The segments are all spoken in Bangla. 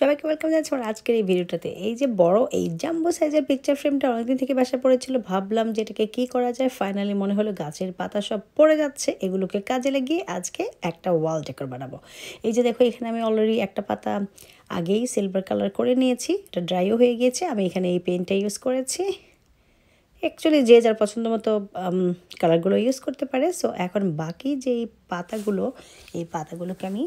সবাইকে ওয়েলকাম জানাচ্ছি আমার আজকের এই ভিডিওটাতে এই যে বড় এই জাম্বো সাইজের পিকচার ফ্রেমটা অনেকদিন থেকে বাসা পড়েছিল ভাবলাম যে এটাকে কী করা যায় ফাইনালি মনে হলো গাছের পাতা সব পড়ে যাচ্ছে এগুলোকে কাজে লাগিয়ে আজকে একটা ওয়াল ডেকর বানাবো এই যে দেখো এখানে আমি অলরেডি একটা পাতা আগেই সিলভার কালার করে নিয়েছি এটা ড্রাইও হয়ে গিয়েছে আমি এখানে এই পেনটা ইউজ করেছি অ্যাকচুয়ালি যে যার পছন্দ মতো কালারগুলো ইউজ করতে পারে সো এখন বাকি যে পাতাগুলো এই পাতাগুলোকে আমি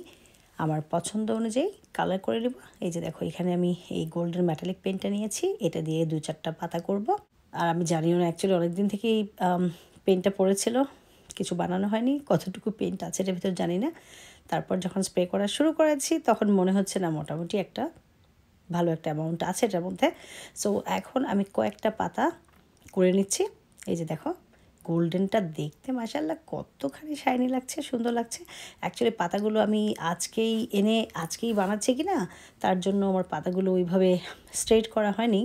আমার পছন্দ অনুযায়ী কালার করে নেব এই যে দেখো এখানে আমি এই গোল্ডেন মেটালিক পেনটা নিয়েছি এটা দিয়ে দু চারটা পাতা করব আর আমি জানিও না অ্যাকচুয়ালি অনেকদিন থেকে এই পেনটা পড়েছিল কিছু বানানো হয়নি কতটুকু পেন্ট আছে এটার ভিতর জানি না তারপর যখন স্প্রে করা শুরু করেছি তখন মনে হচ্ছে না মোটামুটি একটা ভালো একটা অ্যামাউন্ট আছে এটার মধ্যে সো এখন আমি কয়েকটা পাতা করে নিচ্ছি এই যে দেখো গোল্ডেনটা দেখতে মাসাল্লাহ কতখানি শাইনি লাগছে সুন্দর লাগছে অ্যাকচুয়ালি পাতাগুলো আমি আজকেই এনে আজকেই বানাচ্ছি কি না তার জন্য আমার পাতাগুলো ওইভাবে স্ট্রেট করা হয়নি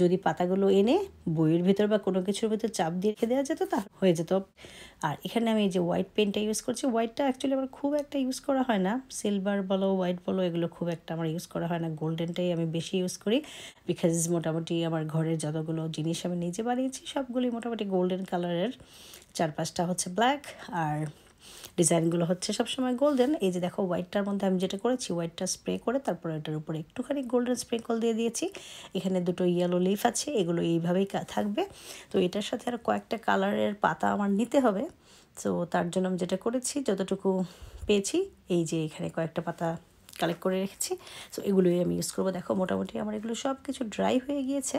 যদি পাতাগুলো এনে বইয়ের ভিতর বা কোনো কিছুর ভিতর চাপ দিয়ে রেখে দেওয়া যেত তা হয়ে যেত আর এখানে আমি যে হোয়াইট পেনটা ইউজ করছি হোয়াইটটা অ্যাকচুয়ালি আমার খুব একটা ইউজ করা হয় না সিলভার বলো হোয়াইট বলো এগুলো খুব একটা আমার ইউজ করা হয় না গোল্ডেনটাই আমি বেশি ইউজ করি বিকজ মোটামুটি আমার ঘরের যতগুলো জিনিস আমি নিজে বানিয়েছি সবগুলি মোটামুটি গোল্ডেন কালারের চার পাঁচটা হচ্ছে ব্ল্যাক আর ডিজাইনগুলো হচ্ছে সবসময় গোল্ডেন এই যে দেখো হোয়াইটটার মধ্যে আমি যেটা করেছি হোয়াইটটা স্প্রে করে তারপরে এটার উপরে একটুখানি গোল্ডেন স্প্রিঙ্কল দিয়ে দিয়েছি এখানে দুটো ইয়েলো লিফ আছে এগুলো এইভাবেই থাকবে তো এটার সাথে আর কয়েকটা কালারের পাতা আমার নিতে হবে তো তার জন্য আমি যেটা করেছি যতটুকু পেয়েছি এই যে এখানে কয়েকটা পাতা কালেক্ট করে রেখেছি সো এগুলোই আমি ইউজ করবো দেখো মোটামুটি আমার এগুলো সব কিছু ড্রাই হয়ে গিয়েছে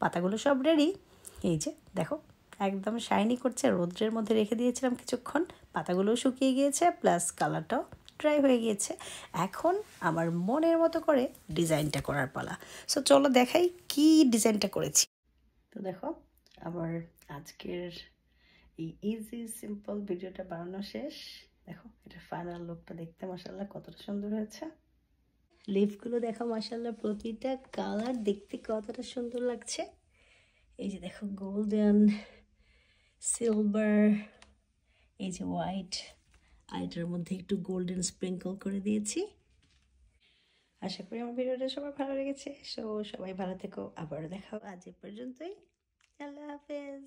পাতাগুলো সব রেডি এই যে দেখো একদম শাইনি করছে রোদ্রের মধ্যে রেখে দিয়েছিলাম কিছুক্ষণ পাতাগুলোও শুকিয়ে গিয়েছে প্লাস কালারটাও ড্রাই হয়ে গিয়েছে এখন আমার মনের মতো করে ডিজাইনটা করার পালা সো চলো দেখাই কি ডিজাইনটা করেছি তো দেখো আমার আজকের এই ইজি সিম্পল ভিডিওটা বানানো শেষ দেখো এটা ফাইনাল লুকটা দেখতে মাসাল্লাহ কতটা সুন্দর হয়েছে লিপগুলো দেখো মাসাল্লাহ প্রতিটা কালার দেখতে কতটা সুন্দর লাগছে এই যে দেখো গোল্ডেন সিলভার এই যে হোয়াইট আইটার মধ্যে একটু গোল্ডেন স্প্রিঙ্কল করে দিয়েছি আশা করি আমার ভিডিওটা সবার ভালো লেগেছে সো সবাই ভালো থেকো আবারও দেখাও আজ এ পর্যন্তই আল্লাহ হাফেজ